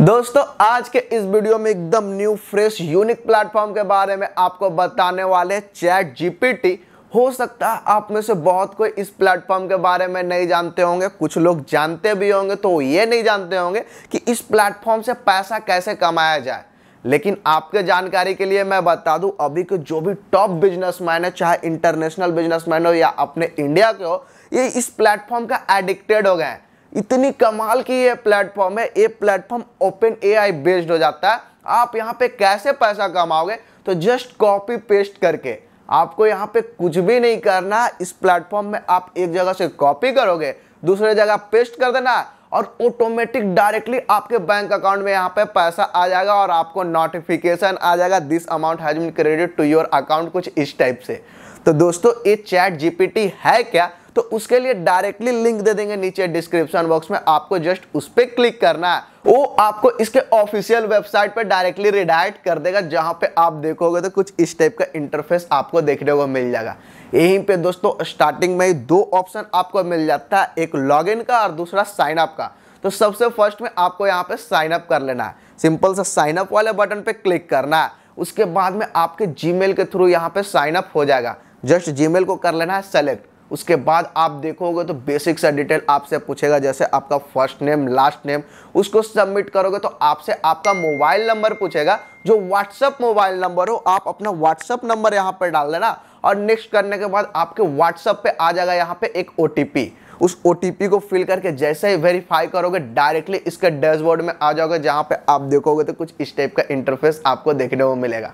दोस्तों आज के इस वीडियो में एकदम न्यू फ्रेश यूनिक प्लेटफॉर्म के बारे में आपको बताने वाले चैट जीपीटी हो सकता है आप में से बहुत कोई इस प्लेटफॉर्म के बारे में नहीं जानते होंगे कुछ लोग जानते भी होंगे तो ये नहीं जानते होंगे कि इस प्लेटफॉर्म से पैसा कैसे कमाया जाए लेकिन आपके जानकारी के लिए मैं बता दूं अभी के जो भी टॉप बिजनेसमैन है चाहे इंटरनेशनल बिजनेसमैन हो या अपने इंडिया के हो ये इस प्लेटफॉर्म का एडिक्टेड हो गए हैं इतनी कमाल की ये प्लेटफॉर्म है ये प्लेटफॉर्म ओपन एआई बेस्ड हो जाता है आप यहाँ पे कैसे पैसा कमाओगे तो जस्ट कॉपी पेस्ट करके आपको यहाँ पे कुछ भी नहीं करना इस प्लेटफॉर्म में आप एक जगह से कॉपी करोगे दूसरे जगह पेस्ट कर देना और ऑटोमेटिक डायरेक्टली आपके बैंक अकाउंट में यहाँ पे पैसा आ जाएगा और आपको नोटिफिकेशन आ जाएगा this amount has been credit to your account कुछ इस टाइप से तो दोस्तों ये चैट जीपीटी है क्या तो उसके लिए डायरेक्टली लिंक दे देंगे नीचे डिस्क्रिप्शन बॉक्स में आपको जस्ट उस पर क्लिक करना है वो आपको इसके ऑफिशियल वेबसाइट पर डायरेक्टली रिडायरेक्ट कर देगा जहां पे आप देखोगे तो कुछ इस टाइप का इंटरफेस आपको देखने को मिल जाएगा यहीं पे दोस्तों स्टार्टिंग में दो ऑप्शन आपको मिल जाता है एक लॉगिन का और दूसरा साइन अप का तो सबसे फर्स्ट में आपको यहाँ पे साइन अप कर लेना है सिंपल सा साइन अप वाले बटन पे क्लिक करना है उसके बाद में आपके जीमेल के थ्रू यहाँ पे साइन अप हो जाएगा जस्ट जीमेल को कर लेना है सेलेक्ट उसके बाद आप देखोगे तो बेसिक सा डिटेल आपसे पूछेगा जैसे आपका फर्स्ट नेम लास्ट नेम उसको सबमिट करोगे तो आपसे आपका मोबाइल नंबर पूछेगा जो व्हाट्सअप मोबाइल नंबर हो आप अपना व्हाट्सअप नंबर यहाँ पर डाल देना और नेक्स्ट करने के बाद आपके व्हाट्सअप पे आ जाएगा यहाँ पे एक ओ उस ओ को फिल करके जैसे ही वेरीफाई करोगे डायरेक्टली इसके डैशबोर्ड में आ जाओगे जहाँ पे आप देखोगे तो कुछ इस टाइप का इंटरफेस आपको देखने को मिलेगा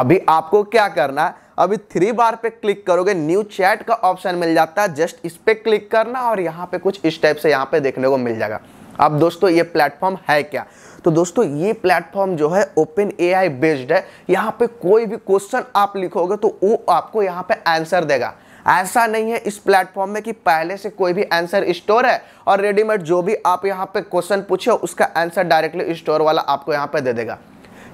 अभी आपको क्या करना है अभी थ्री बार पे क्लिक करोगे न्यू चैट का ऑप्शन मिल जाता है जस्ट इस पर क्लिक करना और यहाँ पे कुछ इस टाइप से यहाँ पे देखने को मिल जाएगा अब दोस्तों ये प्लेटफॉर्म है क्या तो दोस्तों ये प्लेटफॉर्म जो है ओपन ए बेस्ड है यहाँ पे कोई भी क्वेश्चन आप लिखोगे तो वो आपको यहाँ पे आंसर देगा ऐसा नहीं है इस प्लेटफॉर्म में कि पहले से कोई भी आंसर स्टोर है और रेडीमेड जो भी आप यहाँ पे क्वेश्चन पूछे उसका आंसर डायरेक्टली स्टोर वाला आपको यहाँ पे दे देगा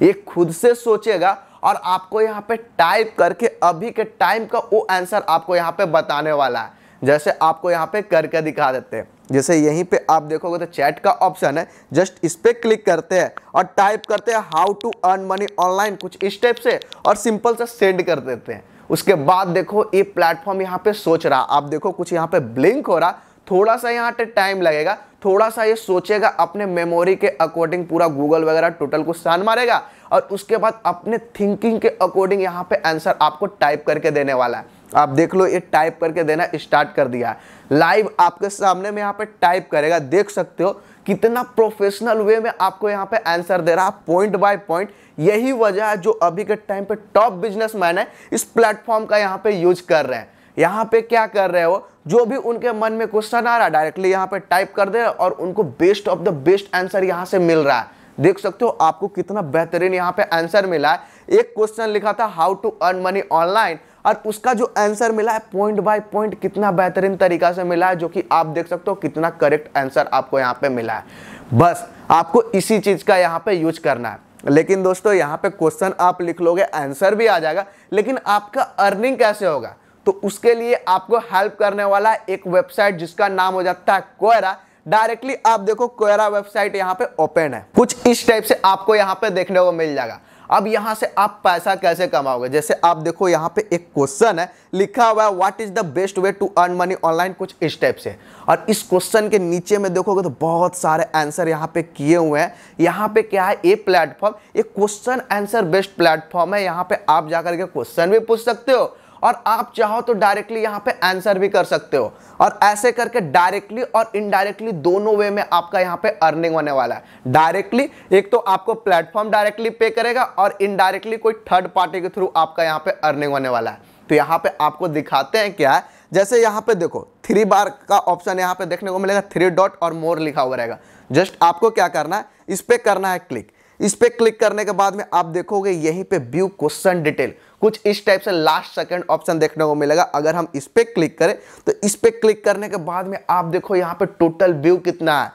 ये खुद से सोचेगा और आपको यहाँ पे टाइप करके अभी के टाइम का वो आंसर आपको यहाँ पे बताने वाला है जैसे आपको यहाँ पे करके दिखा देते हैं जैसे यहीं पे आप देखोगे तो चैट का ऑप्शन है जस्ट इस पर क्लिक करते हैं और टाइप करते हैं how to earn money online कुछ इस टाइप से और सिंपल सा सेंड कर देते हैं उसके बाद देखो ये प्लेटफॉर्म यहाँ पे सोच रहा आप देखो कुछ यहाँ पे ब्लिंक हो रहा थोड़ा सा यहाँ पे टाइम लगेगा थोड़ा सा ये सोचेगा अपने मेमोरी के अकॉर्डिंग पूरा गूगल वगैरह टोटल को शान मारेगा और उसके बाद अपने थिंकिंग के अकॉर्डिंग यहाँ पे आंसर आपको टाइप करके देने वाला है आप देख लो ये टाइप करके देना स्टार्ट कर दिया है लाइव आपके सामने में यहाँ पे टाइप करेगा देख सकते हो कितना प्रोफेशनल वे में आपको यहाँ पे आंसर दे रहा है पॉइंट बाय पॉइंट यही वजह है जो अभी के टाइम पे टॉप बिजनेसमैन है इस प्लेटफॉर्म का यहाँ पे यूज कर रहे हैं यहाँ पे क्या कर रहे हो जो भी उनके मन में क्वेश्चन आ रहा है डायरेक्टली यहाँ पे टाइप कर दे और उनको best of the best answer यहाँ से मिल रहा है देख सकते हो आपको कितना बेहतरीन यहाँ पे आंसर मिला है एक क्वेश्चन लिखा था how to earn money online और उसका जो आंसर मिला है पॉइंट बाय पॉइंट कितना बेहतरीन तरीका से मिला है जो कि आप देख सकते हो कितना करेक्ट आंसर आपको यहाँ पे मिला है बस आपको इसी चीज़ का यहाँ पे यूज करना है लेकिन दोस्तों यहाँ पे क्वेश्चन आप लिख लोगे आंसर भी आ जाएगा लेकिन आपका अर्निंग कैसे होगा तो उसके लिए आपको हेल्प करने वाला एक वेबसाइट जिसका नाम हो जाता है कोयरा डायरेक्टली आप देखो कोयरा वेबसाइट यहाँ पे ओपन है कुछ इस टाइप से आपको यहाँ पे देखने को मिल जाएगा अब यहाँ से आप पैसा कैसे कमाओगे जैसे आप देखो यहाँ पे एक क्वेश्चन है लिखा हुआ है what is the best way to earn money online कुछ इस टाइप से और इस क्वेश्चन के नीचे में देखोगे तो बहुत सारे आंसर यहाँ पे किए हुए हैं यहाँ पे क्या है ये प्लेटफॉर्म एक क्वेश्चन आंसर बेस्ट प्लेटफॉर्म है यहाँ पे आप जाकर के क्वेश्चन भी पूछ सकते हो और आप चाहो तो डायरेक्टली यहाँ पे आंसर भी कर सकते हो और ऐसे करके डायरेक्टली और इनडायरेक्टली दोनों वे में आपका यहाँ पे अर्निंग होने वाला है डायरेक्टली एक तो आपको प्लेटफॉर्म डायरेक्टली पे करेगा और इनडायरेक्टली कोई थर्ड पार्टी के थ्रू आपका यहाँ पे अर्निंग होने वाला है तो यहाँ पे आपको दिखाते हैं क्या है जैसे यहाँ पे देखो थ्री बार का ऑप्शन यहाँ पे देखने को मिलेगा थ्री डॉट और मोर लिखा हुआ रहेगा जस्ट आपको क्या करना है इस पर करना है क्लिक इस पर क्लिक करने के बाद में आप देखोगे यहीं पे व्यू क्वेश्चन डिटेल कुछ इस टाइप से लास्ट सेकंड ऑप्शन देखने को मिलेगा अगर हम इस पर क्लिक करें तो इस पर क्लिक करने के बाद में आप देखो यहाँ पे टोटल व्यू कितना है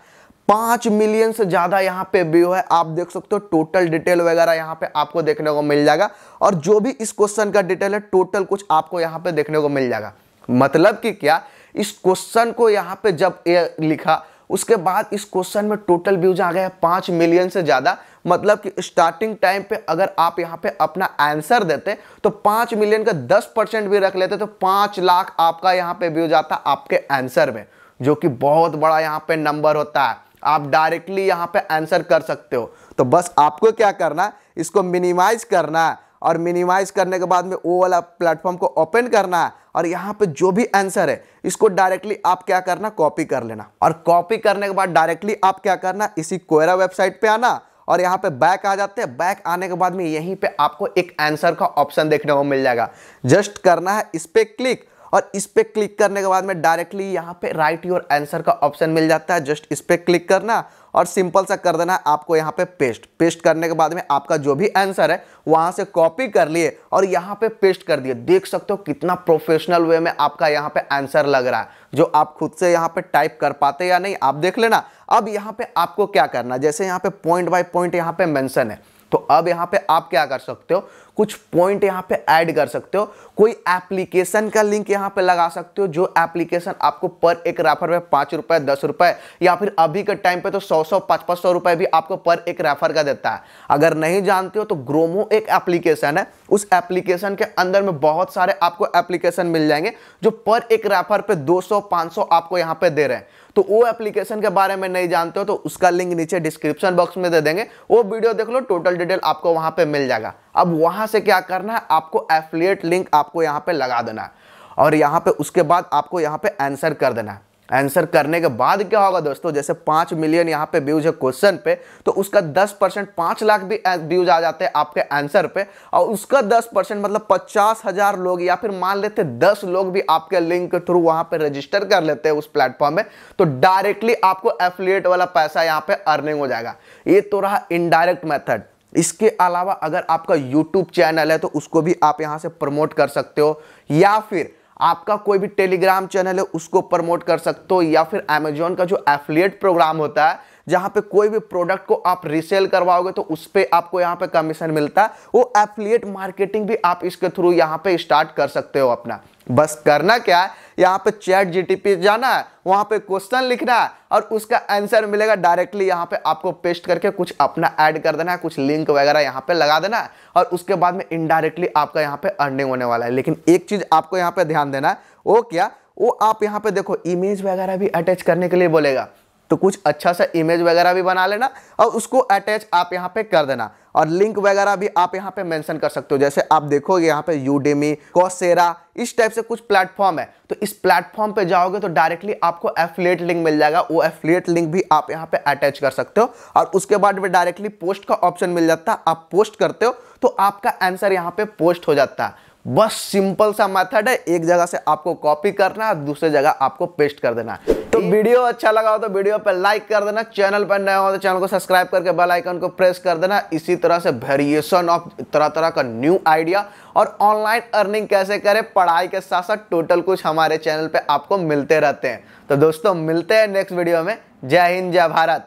पाँच मिलियन से ज़्यादा यहाँ पे व्यू है आप देख सकते हो टोटल डिटेल वगैरह यहाँ पे आपको देखने को मिल जाएगा और जो भी इस क्वेश्चन का डिटेल है टोटल कुछ आपको यहाँ पे देखने को मिल जाएगा मतलब कि क्या इस क्वेश्चन को यहाँ पे जब लिखा उसके बाद इस क्वेश्चन में टोटल व्यूज आ गया है मिलियन से ज़्यादा मतलब कि स्टार्टिंग टाइम पे अगर आप यहाँ पे अपना आंसर देते तो पांच मिलियन का दस परसेंट भी रख लेते तो पांच लाख आपका यहाँ पे व्यूज आता आपके आंसर में जो कि बहुत बड़ा यहाँ पे नंबर होता है आप डायरेक्टली यहाँ पे आंसर कर सकते हो तो बस आपको क्या करना है इसको मिनिमाइज करना है और मिनिमाइज करने के बाद में वो वाला प्लेटफॉर्म को ओपन करना है और यहाँ पे जो भी आंसर है इसको डायरेक्टली आप क्या करना कॉपी कर लेना और कॉपी करने के बाद डायरेक्टली आप क्या करना इसी कोयरा वेबसाइट पे आना और यहाँ पे बैक आ जाते हैं बैक आने के बाद में यहीं पे आपको एक आंसर का ऑप्शन देखने को मिल जाएगा जस्ट करना है इस पर क्लिक और इस पर क्लिक करने के बाद में डायरेक्टली यहाँ पे राइट योर आंसर का ऑप्शन मिल जाता है जस्ट इस पर क्लिक करना और सिंपल सा कर देना है आपको यहाँ पे पेस्ट पेस्ट करने के बाद में आपका जो भी आंसर है वहाँ से कॉपी कर लिए और यहाँ पे पेस्ट कर दिए देख सकते हो कितना प्रोफेशनल वे में आपका यहाँ पे आंसर लग रहा है जो आप खुद से यहाँ पे टाइप कर पाते या नहीं आप देख लेना अब यहाँ पे आपको क्या करना जैसे यहाँ पे पॉइंट बाई पॉइंट यहाँ पे मैंशन है तो अब यहाँ पे आप क्या कर सकते हो कुछ पॉइंट यहाँ पे ऐड कर सकते हो कोई एप्लीकेशन का लिंक यहाँ पे लगा सकते हो जो एप्लीकेशन आपको पर एक रेफर में पाँच रुपए दस रुपए या फिर अभी के टाइम पे तो सौ सौ पाँच पाँच सौ रुपये भी आपको पर एक रेफर का देता है अगर नहीं जानते हो तो ग्रोमो एक एप्लीकेशन है उस एप्लीकेशन के अंदर में बहुत सारे आपको एप्लीकेशन मिल जाएंगे जो पर एक रेफर पर दो सौ आपको यहाँ पे दे रहे हैं तो वो एप्लीकेशन के बारे में नहीं जानते हो तो उसका लिंक नीचे डिस्क्रिप्शन बॉक्स में दे देंगे वो वीडियो देख लो टोटल डिटेल आपको वहाँ पर मिल जाएगा अब वहां से क्या करना है आपको एफिलिएट लिंक आपको यहाँ पे लगा देना है और यहाँ पे उसके बाद आपको यहाँ पे आंसर कर देना है आंसर करने के बाद क्या होगा दोस्तों जैसे पाँच मिलियन यहाँ पे व्यूज है क्वेश्चन पे तो उसका दस परसेंट पांच लाख भी व्यूज आ जाते हैं आपके आंसर पे और उसका दस परसेंट मतलब पचास हजार लोग या फिर मान लेते दस लोग भी आपके लिंक के थ्रू वहाँ पे रजिस्टर कर लेते हैं उस प्लेटफॉर्म में तो डायरेक्टली आपको एफिलियट वाला पैसा यहाँ पे अर्निंग हो जाएगा ये तो रहा इनडायरेक्ट मैथड इसके अलावा अगर आपका यूट्यूब चैनल है तो उसको भी आप यहाँ से प्रमोट कर सकते हो या फिर आपका कोई भी टेलीग्राम चैनल है उसको प्रमोट कर सकते हो या फिर अमेजोन का जो एफिलिएट प्रोग्राम होता है जहाँ पे कोई भी प्रोडक्ट को आप रिसेल करवाओगे तो उस पर आपको यहाँ पे कमीशन मिलता है वो एफिलिएट मार्केटिंग भी आप इसके थ्रू यहाँ पे स्टार्ट कर सकते हो अपना बस करना क्या है यहाँ पे चैट जीटीपी जाना है वहाँ पे क्वेश्चन लिखना है और उसका आंसर मिलेगा डायरेक्टली यहाँ पे आपको पेस्ट करके कुछ अपना ऐड कर देना है कुछ लिंक वगैरह यहाँ पे लगा देना है और उसके बाद में इनडायरेक्टली आपका यहाँ पे अर्निंग होने वाला है लेकिन एक चीज़ आपको यहाँ पे ध्यान देना है वो क्या वो आप यहाँ पे देखो इमेज वगैरह भी अटैच करने के लिए बोलेगा तो कुछ अच्छा सा इमेज वगैरह भी बना लेना और उसको अटैच आप यहाँ पे कर देना और लिंक वगैरह भी आप यहाँ पे मेंशन कर सकते हो जैसे आप देखोगे यहाँ पे यूडेमी कॉसेरा इस टाइप से कुछ प्लेटफॉर्म है तो इस प्लेटफॉर्म पे जाओगे तो डायरेक्टली आपको एफिलेट लिंक मिल जाएगा वो एफिलेट लिंक भी आप यहाँ पे अटैच कर सकते हो और उसके बाद में डायरेक्टली पोस्ट का ऑप्शन मिल जाता है आप पोस्ट करते हो तो आपका आंसर यहाँ पे पोस्ट हो जाता है बस सिंपल सा मेथड है एक जगह से आपको कॉपी करना है दूसरे जगह आपको पेस्ट कर देना है तो वीडियो अच्छा लगा हो तो वीडियो पर लाइक कर देना चैनल पर नया हो तो चैनल को सब्सक्राइब करके बेल आइकन को प्रेस कर देना इसी तरह से वेरिएशन ऑफ तरह तरह का न्यू आइडिया और ऑनलाइन अर्निंग कैसे करें पढ़ाई के साथ साथ टोटल कुछ हमारे चैनल पर आपको मिलते रहते हैं तो दोस्तों मिलते हैं नेक्स्ट वीडियो में जय हिंद जय भारत